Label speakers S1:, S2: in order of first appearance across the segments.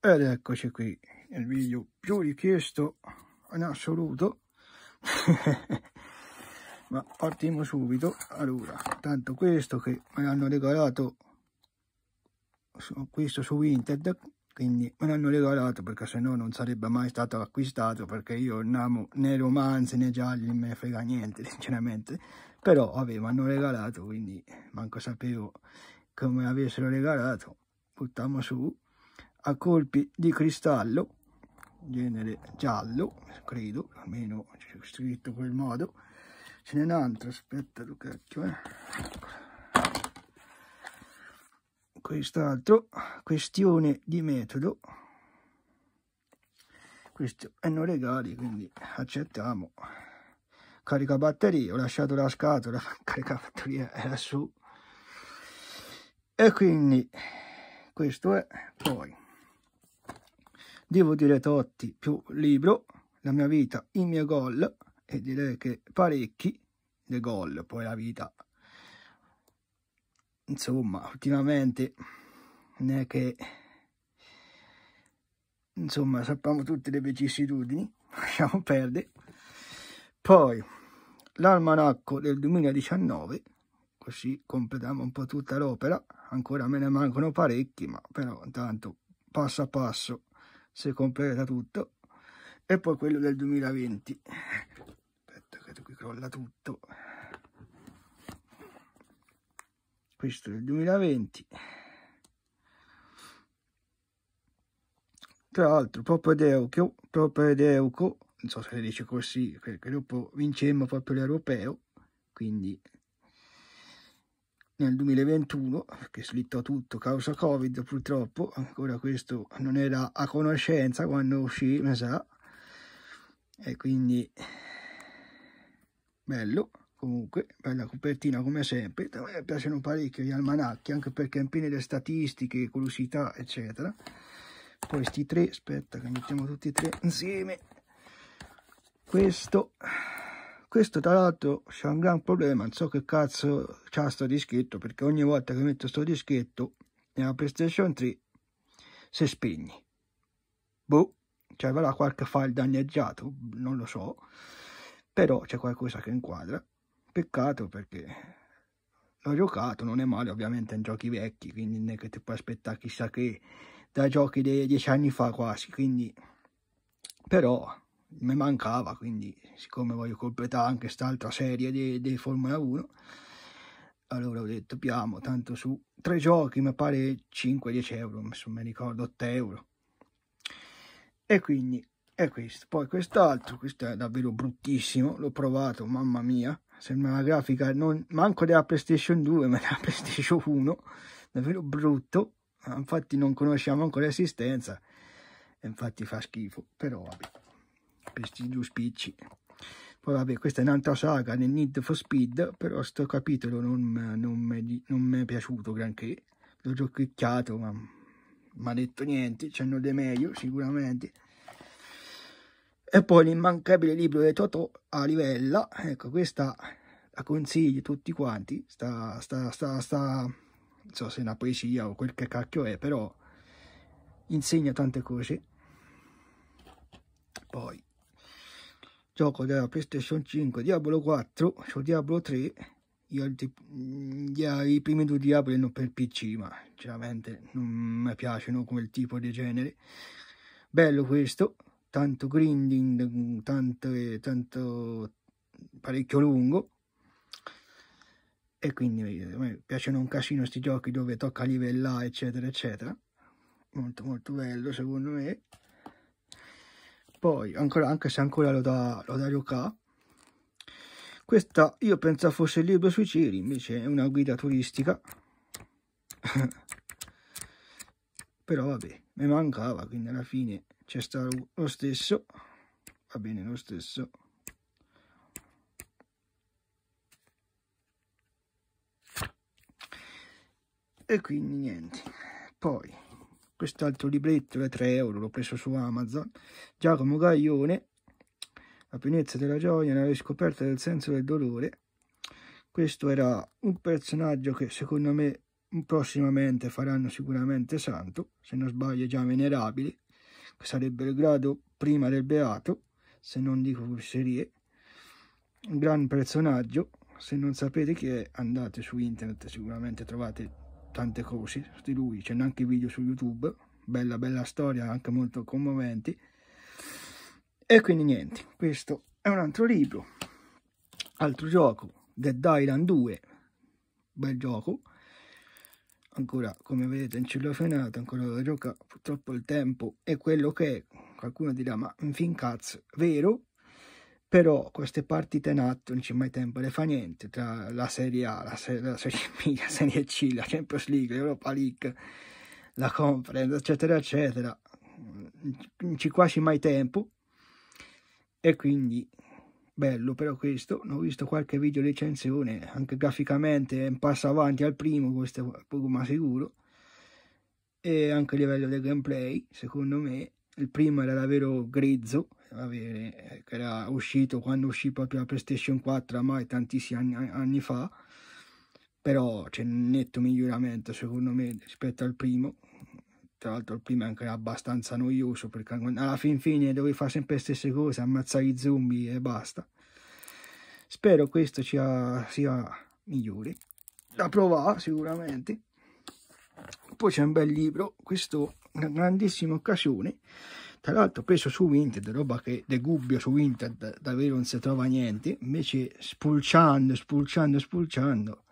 S1: ed eccoci qui nel video più richiesto in assoluto ma partiamo subito allora tanto questo che me l'hanno regalato questo su internet quindi me l'hanno regalato perché se no non sarebbe mai stato acquistato perché io non amo né romanzi né gialli non me ne frega niente sinceramente però vabbè mi hanno regalato quindi manco sapevo come avessero regalato buttiamo su a colpi di cristallo, genere giallo, credo, almeno c'è scritto quel modo. Ce n'è un altro, aspetta Lucacchio, eh. Quest'altro, questione di metodo. Questo è non regali, quindi accettiamo. Carica batteria, ho lasciato la scatola, carica batteria era su. E quindi questo è poi Devo dire Totti più libro, la mia vita, i miei gol e direi che parecchi dei gol, poi la vita. Insomma, ultimamente non è che insomma sappiamo tutte le vicissitudini, lasciamo perdere. Poi l'almanacco del 2019 così completiamo un po' tutta l'opera, ancora me ne mancano parecchi, ma però intanto passo a passo se completa tutto e poi quello del 2020 aspetta che qui crolla tutto questo del 2020 tra l'altro propedeuco propedeuco non so se dice così perché dopo vincemmo proprio l'europeo quindi nel 2021, che slittò tutto causa Covid purtroppo, ancora questo non era a conoscenza quando uscì, ma sa, e quindi bello, comunque, bella copertina come sempre, a me piacciono parecchio gli almanacchi, anche perché impegna le statistiche, curiosità, eccetera, questi tre, aspetta che mettiamo tutti e tre insieme, questo questo tra l'altro c'è un gran problema, non so che cazzo c'ha sto dischetto, perché ogni volta che metto sto dischetto nella PlayStation 3 si spegne. Boh, cioè avrà qualche file danneggiato, non lo so, però c'è qualcosa che inquadra. Peccato perché l'ho giocato, non è male, ovviamente in giochi vecchi, quindi non è che ti puoi aspettare chissà che da giochi dei dieci anni fa quasi, quindi però mi mancava, quindi siccome voglio completare anche quest'altra serie di, Formula 1, allora ho detto piamo, tanto su tre giochi mi pare 5-10 euro, se mi ricordo 8 euro. E quindi è questo. Poi quest'altro, questo è davvero bruttissimo, l'ho provato, mamma mia, sembra una grafica non, manco della PlayStation 2, ma della PlayStation 1, davvero brutto, infatti non conosciamo ancora l'esistenza, infatti fa schifo, però vabbè questi due spicci poi vabbè questa è un'altra saga nel Need for Speed però sto capitolo non, mi è piaciuto granché l'ho giochicchiato ma mi ha detto niente c'hanno dei meglio sicuramente e poi l'immancabile libro di Totò a livella ecco questa la consiglio a tutti quanti sta, sta, sta, sta non so se è una poesia o quel che cacchio è però insegna tante cose poi gioco della PlayStation 5, Diablo 4, cioè Diablo 3, io i primi due Diablo non per PC, ma sinceramente non mi piacciono come tipo di genere. Bello questo, tanto grinding, tanto, tanto parecchio lungo. E quindi mi piacciono un casino questi giochi dove tocca livellare, eccetera, eccetera. Molto molto bello secondo me poi ancora, anche se ancora lo da, lo dà Ryoka questa io pensavo fosse il libro sui ceri invece è una guida turistica però vabbè mi mancava quindi alla fine c'è stato lo stesso va bene lo stesso e quindi niente poi quest'altro libretto da 3 euro l'ho preso su Amazon Giacomo Gaglione la pienezza della gioia nella riscoperta del senso del dolore questo era un personaggio che secondo me prossimamente faranno sicuramente santo se non sbaglio già venerabile che sarebbe il grado prima del beato se non dico furserie un gran personaggio se non sapete chi è andate su internet sicuramente trovate tante cose di lui, c'è anche video su YouTube, bella bella storia, anche molto commoventi. E quindi niente, questo è un altro libro, altro gioco, Dead Island 2, bel gioco. Ancora, come vedete, in cellofonato, ancora da giocare, purtroppo il tempo è quello che è. Qualcuno dirà, ma fin cazzo, vero? però queste partite NAT non c'è mai tempo, ne fa niente tra la Serie A, la, se la Serie B, la Serie C, la Champions League, l'Europa League, la Conference, eccetera, eccetera. Non c'è quasi mai tempo e quindi bello però questo, ho visto qualche video recensione, anche graficamente è un passo avanti al primo, questo è poco ma sicuro, e anche a livello del gameplay, secondo me, il primo era davvero grezzo, avere, eh, che era uscito quando uscì proprio la PlayStation 4 ormai tantissimi anni, anni fa, però c'è un netto miglioramento secondo me rispetto al primo, tra l'altro il primo è anche abbastanza noioso perché alla fin fine dovevi fare sempre le stesse cose, ammazzare i zombie e basta. Spero questo sia, sia migliore, da provare sicuramente. Poi c'è un bel libro, questo una grandissima occasione tra l'altro penso su Vinted, roba che de gubbio su Vinted davvero non si trova niente, invece spulciando, spulciando, spulciando,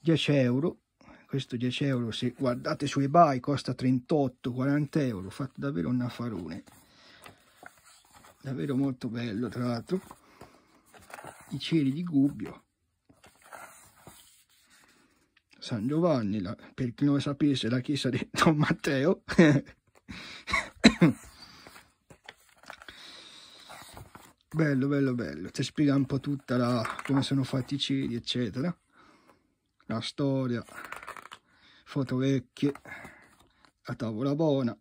S1: 10 euro, questo 10 euro se guardate su eBay costa 38-40 euro, fatto davvero un affarone, davvero molto bello tra l'altro, i ceri di gubbio. San Giovanni, la, per chi non lo sapesse, la chiesa di Don Matteo. bello bello bello ti spiega un po' tutta la, come sono fatti i ceri eccetera la storia foto vecchie la tavola buona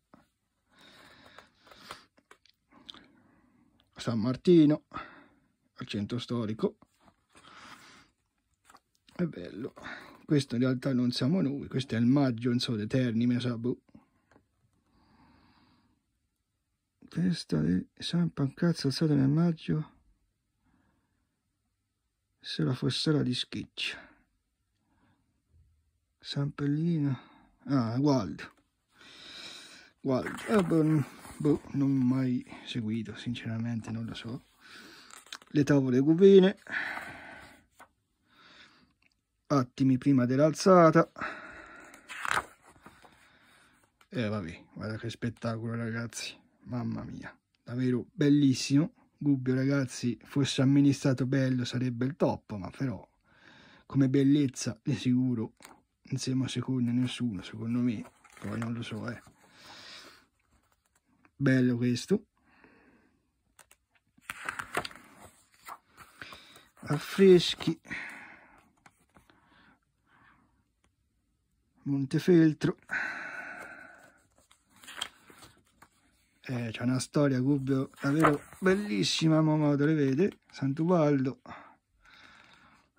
S1: San Martino al centro storico è bello questo in realtà non siamo noi questo è il maggio non so di Terni mi sa boh testa di San Pancrazio alzata nel maggio se la fossera di schiccia. San Pellino, ah, Gualdo, Gualdo, eh, boh, boh, non mai seguito, sinceramente non lo so. Le tavole cubine, attimi prima dell'alzata. E eh, vabbè, guarda che spettacolo ragazzi mamma mia, davvero bellissimo. Gubbio ragazzi, fosse amministrato bello sarebbe il top, ma però come bellezza di sicuro non siamo secondi a nessuno, secondo me, poi non lo so, eh. Bello questo. Affreschi. Montefeltro. eh, c'è una storia Gubbio davvero bellissima, Momodo le vede, Santubaldo,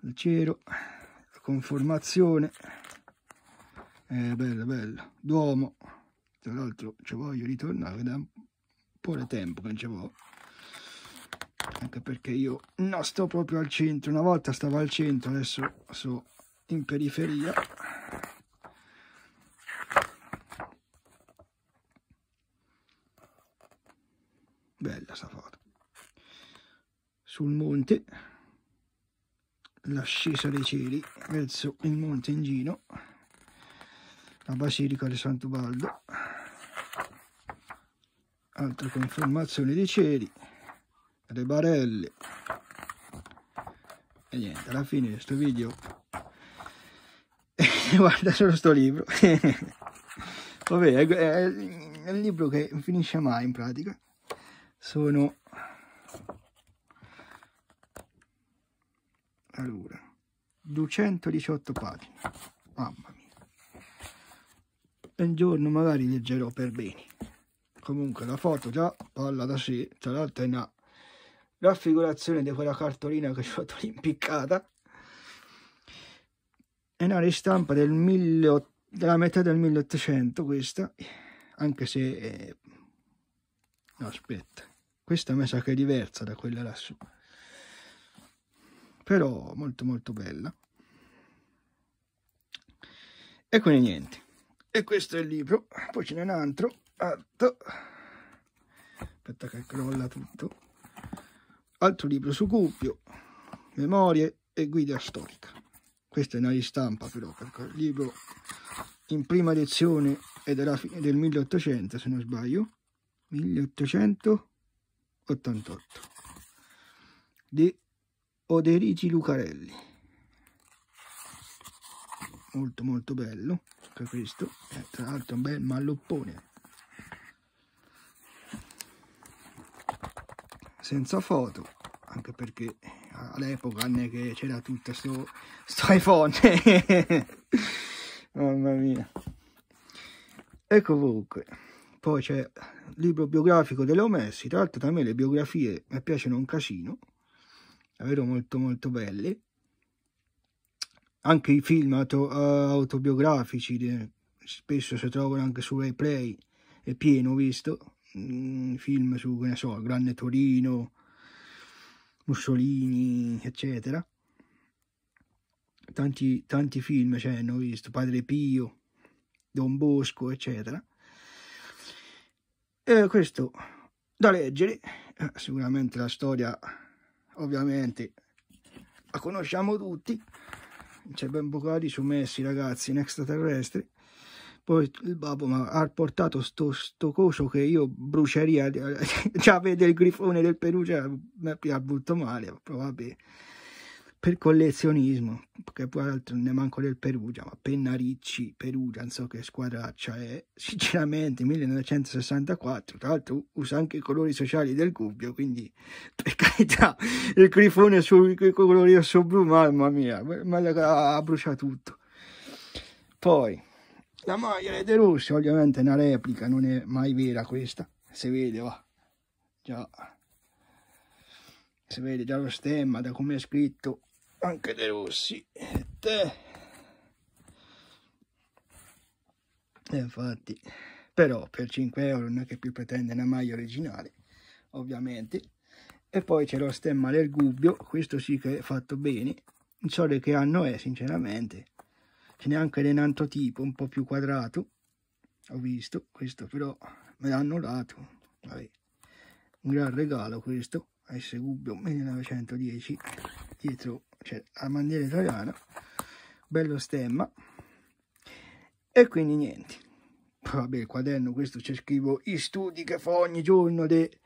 S1: il Cero, la conformazione, eh, bello, bello, Duomo, tra l'altro ci voglio ritornare da un po' di tempo che non ci voglio anche perché io non sto proprio al centro una volta stavo al centro adesso sono in periferia bella sta foto sul monte l'ascesa dei cieli verso il monte Engino la basilica di Santo Baldo altra confermazione dei cieli le barelle e niente alla fine di questo video guarda solo sto libro vabbè è, un libro che finisce mai in pratica sono allora 218 pagine mamma mia un giorno magari leggerò per bene comunque la foto già parla da sé tra l'altro è una raffigurazione di quella cartolina che ho fatto impiccata è una ristampa del 1800 della metà del 1800 questa anche se no, aspetta questa mi sa che è diversa da quella lassù. Però molto molto bella. E quindi niente. E questo è il libro. Poi ce n'è un altro. Alto. Aspetta che crolla tutto. Altro libro su Cuppio. Memorie e guida storica. Questa è una ristampa però, perché il libro in prima edizione è della fine del 1800 se non sbaglio. 1800 88 di Oderici Lucarelli molto molto bello anche questo è tra l'altro un bel malloppone senza foto anche perché all'epoca non è che c'era tutto sto, sto iPhone mamma mia ecco comunque poi c'è libro biografico dell'Omessi, tra l'altro da me le biografie mi piacciono un casino, davvero molto molto belle, anche i film auto, eh, autobiografici, spesso si trovano anche su Replay, è pieno visto, mm, film su, che ne so, Grande Torino, Mussolini, eccetera. Tanti, tanti film c'è, cioè, hanno visto, Padre Pio, Don Bosco, eccetera. E eh, questo da leggere, eh, sicuramente la storia ovviamente la conosciamo tutti, c'è ben poco da disomessi ragazzi in extraterrestri, poi il babbo ma, ha portato sto, sto coso che io bruceria, già vede il grifone del Perugia, mi ha butto male, però vabbè per collezionismo, che poi altro non è manco del Perugia, ma Pennaricci, Perugia, non so che squadraccia è, sinceramente 1964, tra l'altro usa anche i colori sociali del Gubbio, quindi per carità, il grifone sui colori rosso blu, mamma mia, ma brucia tutto. Poi, la maglia dei De Rossi, ovviamente è una replica, non è mai vera questa, si vede, va, già si vede già lo stemma da come è scritto anche dei rossi e infatti però per 5 euro non è che più pretende una maglia originale ovviamente e poi c'è lo stemma del gubbio questo sì che è fatto bene non so di che anno è sinceramente ce n'è anche di un altro tipo un po' più quadrato ho visto questo però me l'hanno dato Vabbè. un gran regalo questo S Gubbio 1910 dietro c'è cioè, la bandiera italiana bello stemma e quindi niente vabbè il quaderno questo c'è scrivo i studi che fa ogni giorno de...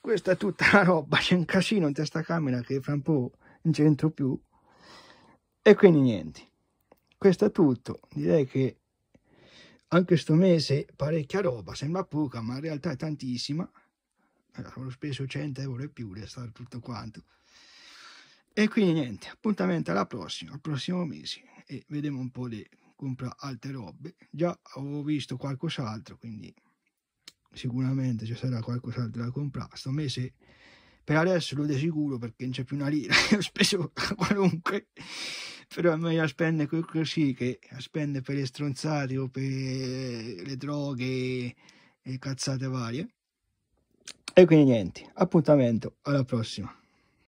S1: questa è tutta la roba c'è un casino in testa camera che fra un po' non centro più e quindi niente questo è tutto direi che anche sto mese parecchia roba sembra poca ma in realtà è tantissima allora, ho speso 100 euro e più restare tutto quanto e quindi niente, appuntamento alla prossima, al prossimo mese e vedremo un po' di compra altre robe. Già avevo visto qualcos'altro, quindi sicuramente ci sarà qualcos'altro da comprare. Sto mese per adesso lo sicuro perché non c'è più una lira, ho speso qualunque, però è meglio spendere così che spendere per le stronzate o per le droghe e cazzate varie. E quindi niente, appuntamento alla prossima.